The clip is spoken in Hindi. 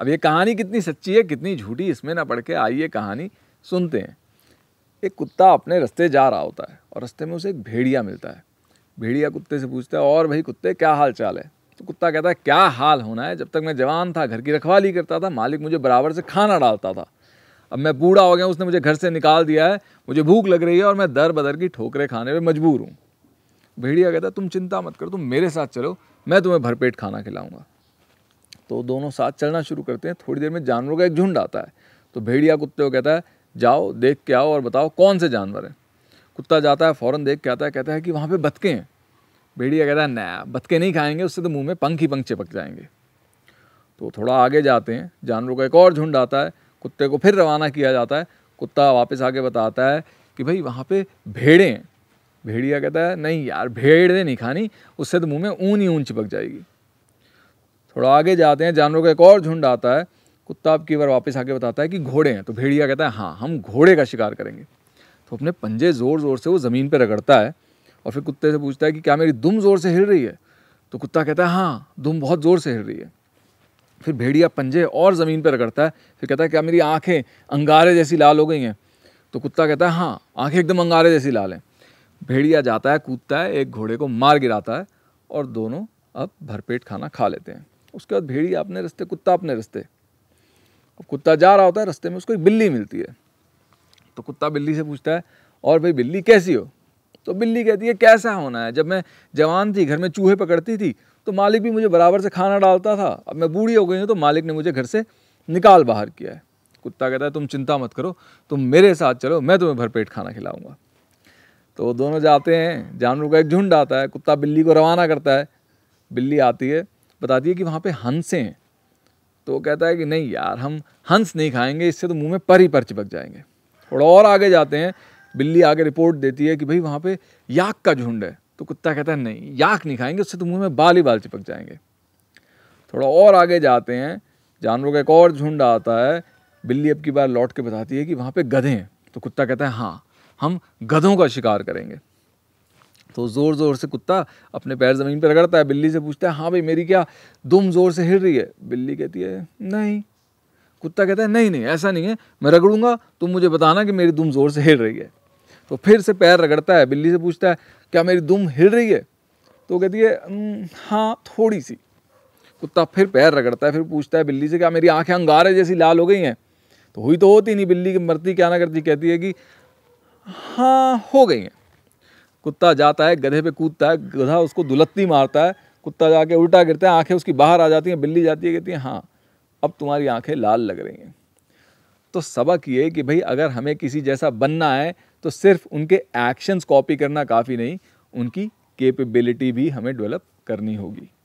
अब ये कहानी कितनी सच्ची है कितनी झूठी इसमें ना पढ़ के आइए कहानी सुनते हैं एक कुत्ता अपने रास्ते जा रहा होता है और रास्ते में उसे एक भेड़िया मिलता है भेड़िया कुत्ते से पूछता है और भाई कुत्ते क्या हाल चाल है तो कुत्ता कहता है क्या हाल होना है जब तक मैं जवान था घर की रखवाली करता था मालिक मुझे बराबर से खाना डालता था अब मैं बूढ़ा हो गया उसने मुझे घर से निकाल दिया है मुझे भूख लग रही है और मैं दर बदर की ठोकरें खाने पर मजबूर हूँ भेड़िया कहता तुम चिंता मत करो तुम मेरे साथ चलो मैं तुम्हें भरपेट खाना खिलाऊँगा तो दोनों साथ चलना शुरू करते हैं थोड़ी देर में जानवरों का एक झुंड आता है तो भेड़िया कुत्ते को कहता है जाओ देख के आओ और बताओ कौन से जानवर हैं कुत्ता जाता है फ़ौरन देख के आता है कहता है कि वहाँ पर बतके हैं भेड़िया कहता है नया बतके नहीं खाएंगे उससे तो मुँह में पंख ही पंख चिपक जाएंगे तो थोड़ा आगे जाते हैं जानवरों का एक और झुंड आता है कुत्ते को फिर रवाना किया जाता है कुत्ता वापस आके बताता है कि भाई वहाँ पे भेड़ें भेड़िया कहता है नहीं यार भेड़ें नहीं खानी उससे तो मुँह में ऊन ही ऊन चिपक जाएगी थोड़ा आगे जाते हैं जानवरों का एक और झुंड आता है कुत्ता आपकी बार वापस आके बताता है कि घोड़े हैं तो भेड़िया कहता है हाँ हम घोड़े का शिकार करेंगे तो अपने पंजे ज़ोर ज़ोर से वो ज़मीन पर रगड़ता है और फिर कुत्ते से पूछता है कि क्या मेरी दुम ज़ोर से हिल रही है तो कुत्ता कहता है हाँ दुम बहुत ज़ोर से हिल रही है फिर भेड़िया पंजे और ज़मीन पर रगड़ता है फिर कहता है क्या मेरी आँखें अंगारे जैसी लाल हो गई हैं तो कुत्ता कहता है हाँ आँखें एकदम अंगारे जैसी लाल हैं भेड़िया जाता है कूदता है एक घोड़े को मार गिराता है और दोनों अब भरपेट खाना खा लेते हैं उसके बाद भेड़ी अपने रस्ते कुत्ता अपने रस्ते कुत्ता जा रहा होता है रस्ते में उसको एक बिल्ली मिलती है तो कुत्ता बिल्ली से पूछता है और भाई बिल्ली कैसी हो तो बिल्ली कहती है कैसा होना है जब मैं जवान थी घर में चूहे पकड़ती थी तो मालिक भी मुझे बराबर से खाना डालता था अब मैं बूढ़ी हो गई हूँ तो मालिक ने मुझे घर से निकाल बाहर किया है कुत्ता कहता है तुम चिंता मत करो तुम मेरे साथ चलो मैं तुम्हें भरपेट खाना खिलाऊंगा तो दोनों जाते हैं जानवरों का एक झुंड आता है कुत्ता बिल्ली को रवाना करता है बिल्ली आती है बता दिया कि वहाँ पे हंसें हैं तो वो कहता है कि नहीं यार हम हंस नहीं खाएंगे इससे तो मुंह में पर ही पर चिपक जाएंगे थोड़ा और आगे जाते हैं बिल्ली आगे रिपोर्ट देती है कि भाई वहाँ पे याक का झुंड है तो कुत्ता कहता है नहीं याक नहीं खाएंगे उससे तो मुंह में बाल ही बाल चिपक जाएंगे थोड़ा और आगे जाते हैं जानवरों का एक और झुंड आता है बिल्ली अब की बार लौट के बताती है कि वहाँ पे गधे हैं तो कुत्ता कहता है हाँ हम गधों का शिकार करेंगे तो ज़ोर ज़ोर से कुत्ता अपने पैर ज़मीन पर रगड़ता है बिल्ली से पूछता है हाँ भाई मेरी क्या दुम ज़ोर से हिल रही है बिल्ली कहती है नहीं कुत्ता कहता है नहीं नहीं ऐसा नहीं है मैं रगड़ूंगा तुम मुझे बताना कि मेरी दुम ज़ोर से हिल रही है तो फिर से पैर रगड़ता है बिल्ली से पूछता है क्या मेरी दुम हिल रही है तो कहती है हाँ थोड़ी सी कुत्ता फिर पैर रगड़ता है फिर पूछता है बिल्ली से क्या मेरी आँखें अंगारे जैसी लाल हो गई हैं तो हुई तो होती नहीं बिल्ली की मरती क्या ना करती कहती है कि हाँ हो गई हैं कुत्ता जाता है गधे पे कूदता है गधा उसको दुलत्ती मारता है कुत्ता जाके उल्टा गिरता है आंखें उसकी बाहर आ जाती हैं बिल्ली जाती है कहती है हाँ अब तुम्हारी आंखें लाल लग रही हैं तो सबक ये कि भाई अगर हमें किसी जैसा बनना है तो सिर्फ उनके एक्शंस कॉपी करना काफ़ी नहीं उनकी कैपेबिलिटी भी हमें डेवलप करनी होगी